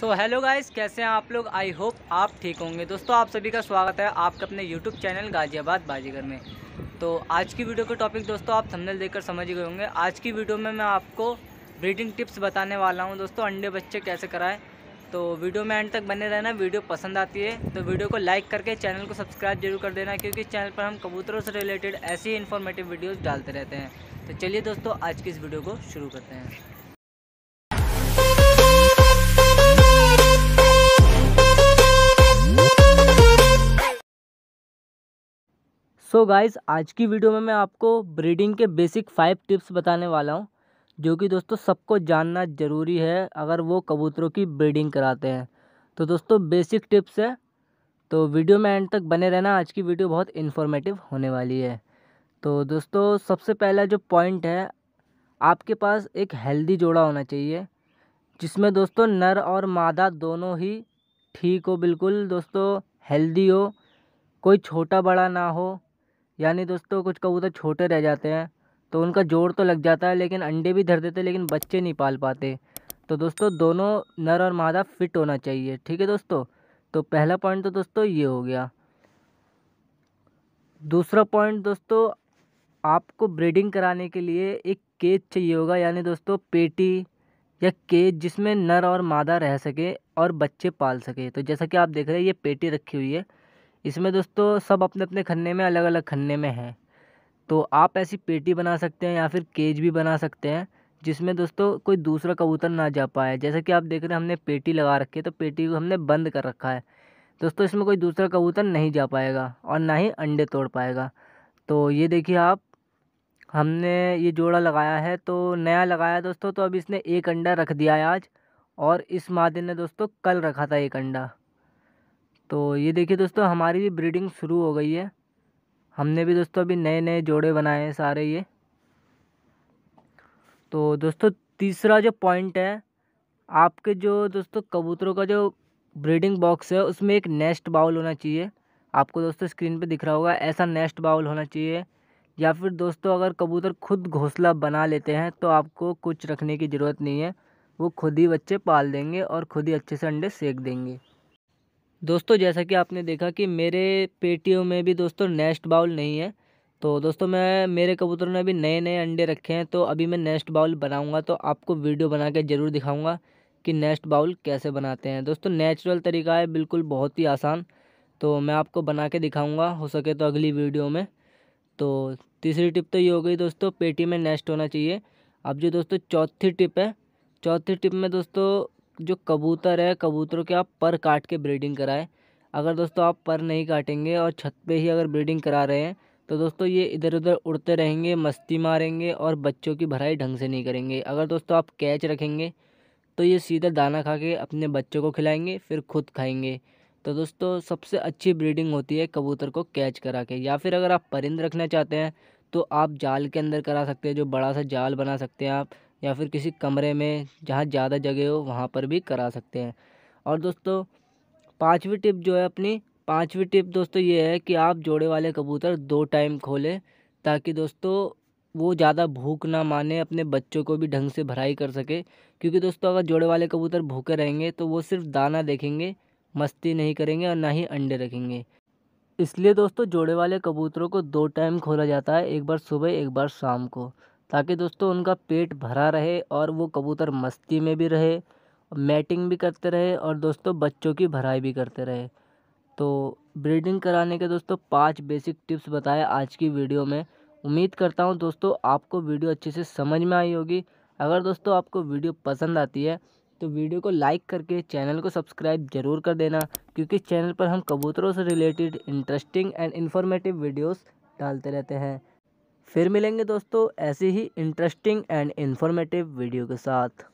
so hello guys कैसे हैं आप लोग आई होप आप ठीक होंगे दोस्तों आप सभी का स्वागत है आपके अपने यूट्यूब चैनल गाजियाबाद बाजीगर में तो आज की वीडियो का टॉपिक दोस्तों आप थंबनेल देखकर समझ गए होंगे आज की वीडियो में मैं आपको ब्रीडिंग टिप्स बताने वाला हूं दोस्तों अंडे बच्चे कैसे कराएं तो वीडियो में एंड तक बने रहना वीडियो पसंद आती है तो वीडियो को लाइक करके चैनल को सब्सक्राइब जरूर कर देना क्योंकि चैनल पर हम कबूतरों से रिलेटेड ऐसी इन्फॉर्मेटिव वीडियोज़ डालते रहते हैं तो चलिए दोस्तों आज की इस वीडियो को शुरू करते हैं सो so गाइस आज की वीडियो में मैं आपको ब्रीडिंग के बेसिक फाइव टिप्स बताने वाला हूँ जो कि दोस्तों सबको जानना ज़रूरी है अगर वो कबूतरों की ब्रीडिंग कराते हैं तो दोस्तों बेसिक टिप्स है तो वीडियो में एंड तक बने रहना आज की वीडियो बहुत इन्फॉर्मेटिव होने वाली है तो दोस्तों सबसे पहला जो पॉइंट है आपके पास एक हेल्दी जोड़ा होना चाहिए जिसमें दोस्तों नर और मादा दोनों ही ठीक हो बिल्कुल दोस्तों हेल्दी हो कोई छोटा बड़ा ना हो यानी दोस्तों कुछ कबूतर छोटे रह जाते हैं तो उनका जोड़ तो लग जाता है लेकिन अंडे भी धर देते लेकिन बच्चे नहीं पाल पाते तो दोस्तों दोनों नर और मादा फिट होना चाहिए ठीक है दोस्तों तो पहला पॉइंट तो दोस्तों ये हो गया दूसरा पॉइंट दोस्तों आपको ब्रीडिंग कराने के लिए एक केज चाहिए होगा यानी दोस्तों पेटी या केज जिसमें नर और मादा रह सके और बच्चे पाल सके तो जैसा कि आप देख रहे हैं ये पेटी रखी हुई है इसमें दोस्तों सब अपने अपने खन्ने में अलग अलग खन्ने में हैं तो आप ऐसी पेटी बना सकते हैं या फिर केज भी बना सकते हैं जिसमें दोस्तों कोई दूसरा कबूतर ना जा पाए जैसे कि आप देख रहे हैं हमने पेटी लगा रखी है तो पेटी को हमने बंद कर रखा है दोस्तों इसमें कोई दूसरा कबूतर नहीं जा पाएगा और ना ही अंडे तोड़ पाएगा तो ये देखिए आप हमने ये जोड़ा लगाया है तो नया लगाया दोस्तों तो अब इसने एक अंडा रख दिया है आज और इस मादे ने दोस्तों कल रखा था एक अंडा तो ये देखिए दोस्तों हमारी भी ब्रीडिंग शुरू हो गई है हमने भी दोस्तों अभी नए नए जोड़े बनाए हैं सारे ये तो दोस्तों तीसरा जो पॉइंट है आपके जो दोस्तों कबूतरों का जो ब्रीडिंग बॉक्स है उसमें एक नेस्ट बाउल होना चाहिए आपको दोस्तों स्क्रीन पे दिख रहा होगा ऐसा नेस्ट बाउल होना चाहिए या फिर दोस्तों अगर कबूतर खुद घोंसला बना लेते हैं तो आपको कुछ रखने की ज़रूरत नहीं है वो खुद ही बच्चे पाल देंगे और खुद ही अच्छे से अंडे सेक देंगे दोस्तों जैसा कि आपने देखा कि मेरे पेटियों में भी दोस्तों नेस्ट बाउल नहीं है तो दोस्तों मैं मेरे कबूतरों ने अभी नए नए अंडे रखे हैं तो अभी मैं नेस्ट बाउल बनाऊंगा तो आपको वीडियो बना के ज़रूर दिखाऊंगा कि नेस्ट बाउल कैसे बनाते हैं दोस्तों नेचुरल तरीका है बिल्कुल बहुत ही आसान तो मैं आपको बना के दिखाऊँगा हो सके तो अगली वीडियो में तो तीसरी टिप तो ये हो गई दोस्तों पेटी में नेस्ट होना चाहिए अब जो दोस्तों चौथी टिप है चौथी टिप में दोस्तों जो कबूतर है कबूतरों के आप पर काट के ब्रीडिंग कराएं अगर दोस्तों आप पर नहीं काटेंगे और छत पे ही अगर ब्रीडिंग करा रहे हैं तो दोस्तों ये इधर उधर उड़ते रहेंगे मस्ती मारेंगे और बच्चों की भराई ढंग से नहीं करेंगे अगर दोस्तों आप कैच रखेंगे तो ये सीधा दाना खा के अपने बच्चों को खिलाएंगे फिर खुद खाएंगे तो दोस्तों सबसे अच्छी ब्रीडिंग होती है कबूतर को कैच करा के या फिर अगर आप परिंद रखना चाहते हैं तो आप जाल के अंदर करा सकते हैं जो बड़ा सा जाल बना सकते हैं आप या फिर किसी कमरे में जहाँ ज़्यादा जगह हो वहाँ पर भी करा सकते हैं और दोस्तों पाँचवीं टिप जो है अपनी पाँचवीं टिप दोस्तों ये है कि आप जोड़े वाले कबूतर दो टाइम खोलें ताकि दोस्तों वो ज़्यादा भूख ना माने अपने बच्चों को भी ढंग से भराई कर सके क्योंकि दोस्तों अगर जोड़े वाले कबूतर भूखे रहेंगे तो वो सिर्फ दाना देखेंगे मस्ती नहीं करेंगे और ना ही अंडे रखेंगे इसलिए दोस्तों जोड़े वाले कबूतरों को दो टाइम खोला जाता है एक बार सुबह एक बार शाम को ताकि दोस्तों उनका पेट भरा रहे और वो कबूतर मस्ती में भी रहे मैटिंग भी करते रहे और दोस्तों बच्चों की भराई भी करते रहे तो ब्रीडिंग कराने के दोस्तों पांच बेसिक टिप्स बताए आज की वीडियो में उम्मीद करता हूँ दोस्तों आपको वीडियो अच्छे से समझ में आई होगी अगर दोस्तों आपको वीडियो पसंद आती है तो वीडियो को लाइक करके चैनल को सब्सक्राइब जरूर कर देना क्योंकि चैनल पर हम कबूतरों से related interesting and informative videos डालते रहते हैं फिर मिलेंगे दोस्तों ऐसे ही इंटरेस्टिंग एंड इन्फॉर्मेटिव वीडियो के साथ